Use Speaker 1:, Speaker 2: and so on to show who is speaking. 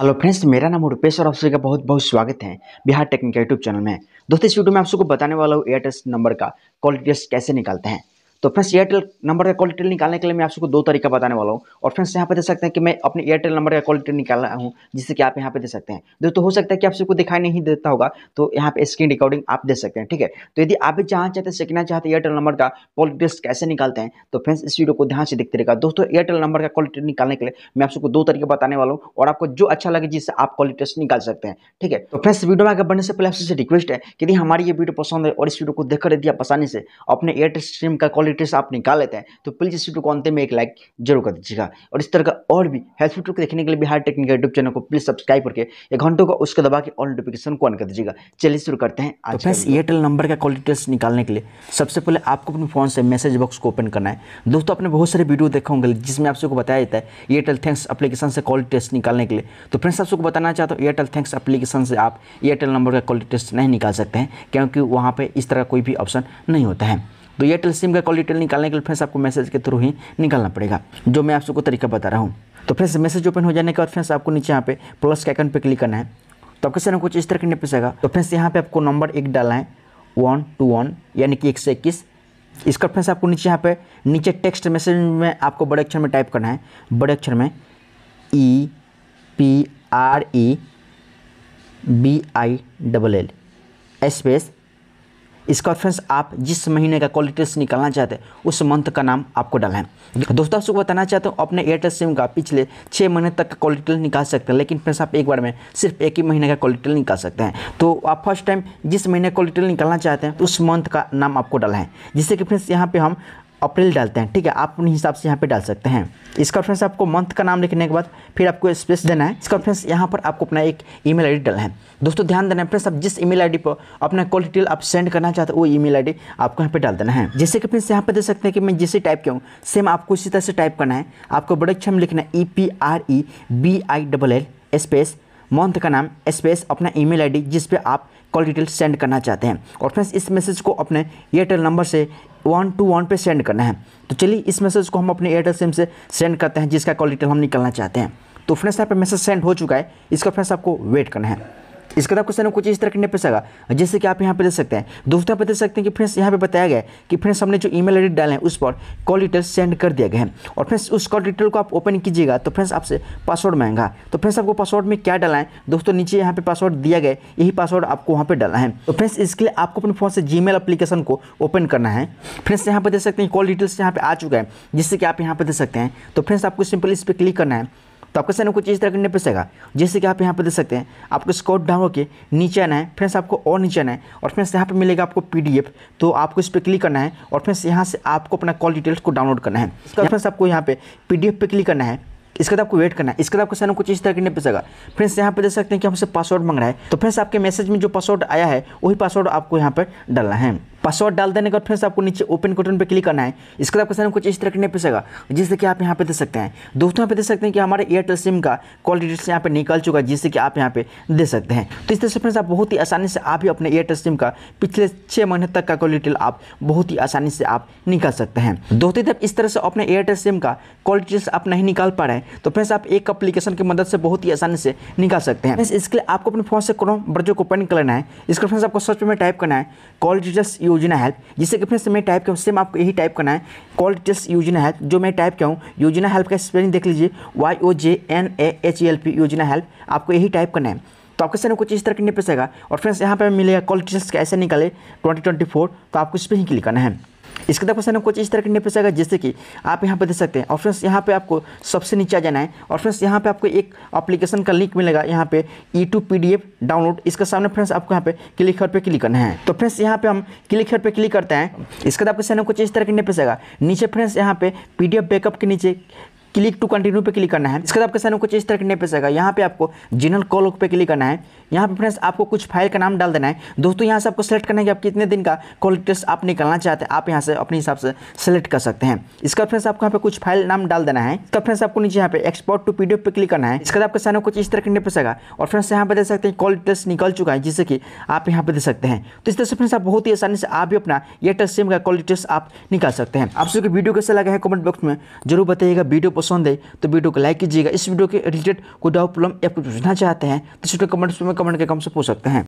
Speaker 1: hello friends मेरा नाम रूपेश और आप सभी का बहुत बहुत स्वागत है बिहार टेक्निकल यूट्यूब चैनल में दोस्तों इस वीडियो में आप सबको बताने वाला हूँ एयरटेस्ट नंबर का कॉल टेस्ट कैसे निकालते हैं तो फ्रेंड्स एयरटेल नंबर का कॉल डिटेल निकालने के लिए मैं आपको दो तरीका बताने वाला हूँ और फ्रेंड्स यहाँ पे देख सकते हैं कि मैं अपने एयरटेल नंबर का कॉल डिटेल निकाल रहा हूँ जिससे कि आप यहाँ पे दे सकते हैं दोस्तों तो हो सकता है कि आप सबको दिखाई नहीं देता होगा तो यहाँ पे स्क्रीन रिकॉर्डिंग आप दे सकते हैं ठीक है तो यदि आप भी जहाँ चाहते सीखना चाहते एयरटेल नंबर का कॉल डिटेल्स कैसे निकालते हैं तो फ्रेंड्स इस वीडियो को ध्यान से देखते रहेगा दोस्तों एयरटेल नंबर का कॉल डिटेल निकालने के लिए मैं आपको दो तरीके बताने वाला हूँ और आपको जो अच्छा लगे जिससे आप कॉल डिटेल्स निकाल सकते हैं ठीक है तो फ्रेंड्स वीडियो में आगे बढ़ने से पहले आपसे रिक्वेस्ट है कि यदि हमारी ये वीडियो पसंद है और इस वीडियो को देखकर यदि आप आसानी से अपने एयरटेल स्ट्रीम का कॉल लेटेस्ट आप निकाल लेते हैं तो प्लीज़ इस वीडियो को अंत में एक लाइक जरूर कर दीजिएगा और इस तरह का और भी हेल्थ वीडियो को देखने के लिए बिहार टेक्निकल यूट्यूब चैनल को प्लीज़ सब्सक्राइब करके एक घंटों का उसको दबा के ऑल नोटिफिकेशन को ऑन कर दीजिएगा चलिए शुरू करते हैं आज एयरटेल तो नंबर का कॉल डिटेल्स निकालने के लिए सबसे पहले आपको अपने फ़ोन से मैसेज बॉक्स को ओपन करना है दोस्तों आपने बहुत सारे वीडियो देखा होंगे जिसमें आपसे बताया जाता है एयरटेल थैंक्स अपलीकेशन से कॉल टेस्ट निकालने के लिए तो फ्रेंड्स आपको बताना चाहता हूँ एयरटेल थैंक्स अपलीकेशन से आप एयरटेल नंबर का कॉल डिटेल्स नहीं निकाल सकते हैं क्योंकि वहाँ पर इस तरह कोई भी ऑप्शन नहीं होता है तो एयरटेल सिम का कॉल डिटेल निकालने के लिए फ्रेंड्स आपको मैसेज के थ्रू ही निकालना पड़ेगा जो मैं आप सबको तरीका बता रहा हूँ तो फ्रेंड्स मैसेज ओपन हो जाने के बाद फ्रेंड्स आपको नीचे यहाँ पे प्लस के आइकन पर क्लिक करना है तो आपके सर कुछ इस तरह के नेप तो फ्रेंड्स यहाँ पे आपको नंबर एक डालना है वन टू वन यानी कि एक सौ इक्कीस इसका फ्रेंड्स आपको नीचे यहाँ पे नीचे टेक्स्ट मैसेज में आपको बड़े अक्षर में टाइप करना है बड़े अक्षर में E P R E B I double L space इसका फ्रेंड्स आप जिस महीने का कॉल डिटेल्स निकालना चाहते हैं उस मंथ का नाम आपको डालें है दोस्तों आपको बताना चाहते हो अपने एयरटेल सिम का पिछले छः महीने तक का कॉल डिटेल निकाल सकते हैं लेकिन फ्रेंड्स आप एक बार में सिर्फ एक ही महीने का कॉल डिटेल निकाल सकते हैं तो आप फर्स्ट टाइम जिस महीने कॉल डिटेल निकालना चाहते हैं उस मंथ का नाम आपको डालें है जिससे कि फ्रेंड्स यहाँ पर हम अप्रैल डालते हैं ठीक है आप अपने हिसाब से यहाँ पे डाल सकते हैं इसका फ्रेंड्स आपको मंथ का नाम लिखने के बाद फिर आपको स्पेस देना है इसका फ्रेंड्स यहाँ पर आपको अपना एक ईमेल आईडी डालना है दोस्तों ध्यान देना है फ्रेंड्स आप जिस ईमेल आईडी पर अपना कॉल डिटेल आप सेंड करना चाहते हो वो ईमेल आईडी आपको यहाँ पे डाल देना है जैसे कि फ्रेंड्स यहाँ पर दे सकते हैं कि मैं जिसे टाइप किया हूँ सेम आपको इसी तरह से टाइप करना है आपको बड़े अच्छे में लिखना है E P R E B I double L space month का नाम स्पेस अपना ईमेल आईडी जिस जिसपे आप कॉल डिटेल सेंड करना चाहते हैं और फ्रेंड्स इस मैसेज को अपने एयरटेल नंबर से वन टू वन पे सेंड करना है तो चलिए इस मैसेज को हम अपने एयरटेल सिम से सेंड करते हैं जिसका कॉल डिटेल हम निकलना चाहते हैं तो फ्रेंड्स यहाँ पे मैसेज सेंड हो चुका है इसका फ्रेंड्स आपको वेट करना है इसके बाद क्वेश्चन कुछ इस तरह करने पर सका जैसे कि आप यहाँ पर देख सकते हैं दोस्तों आप देख सकते हैं कि फ्रेंड्स यहाँ पे बताया गया कि फ्रेंड्स हमने जो ईमेल आईडी डाले हैं उस पर कॉल डिटेल सेंड कर दिया गया है और फ्रेंड्स उस कॉल डिटेल को आप ओपन कीजिएगा तो फ्रेंड्स आपसे पासवर्ड मांगा तो फ्रेंड्स आपको पासवर्ड में क्या डाला है दोस्तों नीचे यहाँ पे पासवर्ड दिया गया यही पासवर्ड आपको वहाँ पर डाला है तो फ्रेंड्स इसके लिए आपको अपने फोन से जी एप्लीकेशन को ओपन करना है फ्रेंड्स यहाँ पर देख सकते हैं कॉल डिटेल्स यहाँ पर आ चुका है जिससे कि आप यहाँ पर देख सकते हैं तो फ्रेंड्स आपको सिंपली इस पर क्लिक करना है तो आपका सैन कुछ इस तरह करने पैसेगा जैसे कि आप यहाँ पर देख सकते हैं आपको स्कॉट डाउन होकर नीचे आना है फ्रेंड्स आपको और नीचे आना है और फ्रेंड्स यहाँ पर मिलेगा आपको पी तो आपको इस पर क्लिक करना है और फ्रेंड्स यहाँ से आपको अपना कॉल डिटेल्स को डाउनलोड करना है इसका फ्रेंड्स आपको यहाँ पे पी पे क्लिक करना है इसके बाद आपको वेट करना है इसके बाद आपको सैन कुछ इस तरह करने पड़ेगा फ्रेंड्स यहाँ पर देख सकते हैं कि हमसे पासवर्ड मांग रहा है तो फ्रेंड्स आपके मैसेज में जो पासवर्ड आया है वही पासवर्ड आपको यहाँ पर डालना है पासवर्ड डाल देने के बाद फ्रेंड्स आपको नीचे ओपन बटन पर क्लिक करना है इसके बाद आपके सामने कुछ इस तरह करने पेशेगा जिससे कि आप यहाँ पे देख सकते हैं दोस्तों यहाँ पे देख सकते हैं कि हमारे एयरटेल सिम का कॉल डिटेल्स यहाँ पे निकल चुका है जिससे कि आप यहाँ पे दे सकते हैं तो इस तरह से फ्रेंड्स आप बहुत ही आसानी से आप ही अपने एयरटेल सिम का पिछले छः महीने तक का कॉल डिटेल आप बहुत ही आसानी से आप निकाल सकते हैं दोस्तों जब इस तरह से अपने एयरटेल सिम का कॉल डिटेल्स आप नहीं निकाल पा रहे तो फ्रेंड्स आप एक अप्लीकेशन की मदद से बहुत ही आसानी से निकाल सकते हैं इसके लिए आपको अपने फोन से क्रोम ब्रजो को ओपन करना है इसके फ्रेंड्स आपको सर्च में टाइप करना है कॉल डिटेल्स यूज योजना हेल्प जिससे फ्रेंड्स में टाइप किया सेम आपको यही टाइप करना है कॉल टेस्ट योजना हेल्प जो मैं टाइप किया हूँ योजना हेल्प का स्पेलिंग देख लीजिए Y O J N A H L P योजना हेल्प आपको यही टाइप करना है तो आपके सामने कुछ इस तरह करने पैसेगा और फ्रेंड्स यहाँ पर मिलेगा कॉल टेस्ट कैसे निकाले ट्वेंटी ट्वेंटी फोर तो आपको इस पर ही क्लिक करना है इसके तरफ क्वेश्चन कुछ इस तरह के निर्देश आएगा जैसे कि आप यहाँ पर देख सकते हैं और फ्रेंड्स यहाँ पे आपको सबसे नीचे आ जाना है और फ्रेंड्स यहाँ पे आपको एक अपलीकेशन का लिंक मिलेगा यहाँ पे ई टू डाउनलोड इसके सामने फ्रेंड्स आपको यहाँ पे क्लिक हर पे क्लिक करना है तो फ्रेंड्स यहाँ पे हम क्लिक हर पे क्लिक करते हैं इसके तरफ क्वेश्चन कुछ इस तरह के निर्देश आएगा नीचे फ्रेंड्स यहाँ पे पी बैकअप के नीचे क्लिक टू कंटिन्यू पे क्लिक करना है इसके बाद आपके सामने कुछ इस तरह के नेप आएगा यहाँ पे आपको जिनल कॉल पे क्लिक करना है यहाँ पर फ्रेंड्स आपको कुछ फाइल का नाम डाल देना है दोस्तों यहाँ से आपको सेलेक्ट करना है कि आप कितने दिन का क्वालिटी टेस्ट आप निकालना चाहते हैं आप यहाँ से अपने हिसाब से सेलेक्ट कर सकते हैं इसका फ्रेंड्स आपको यहाँ पे कुछ फाइल नाम डाल देना है इसका फ्रेंड्स आपको नीचे यहाँ पे एक्सपोर्ट टू पीडीएफ पे क्लिक करना है इसका आपके सामने कुछ इस तरह करने सगा और फ्रेंड्स यहाँ पर दे सकते हैं क्वालिटी टेस्ट निकल चुका है जिससे कि आप यहाँ पर दे सकते हैं तो इस तरह से फ्रेंड्स आप बहुत ही आसानी से आप भी अपना एयरटेल सिम का क्वालिटी टेस्ट आप निकाल सकते हैं आप सबके वीडियो कैसे लगा है कमेंट बॉक्स में जरूर बताइएगा वीडियो पसंद है तो वीडियो को लाइक कीजिएगा इस वीडियो के रिलेटेड कोई डाउट प्रॉब्लम कुछ पूछना चाहते हैं तो छोटे कमेंट्स में कमेंट के कम से पूछ सकते हैं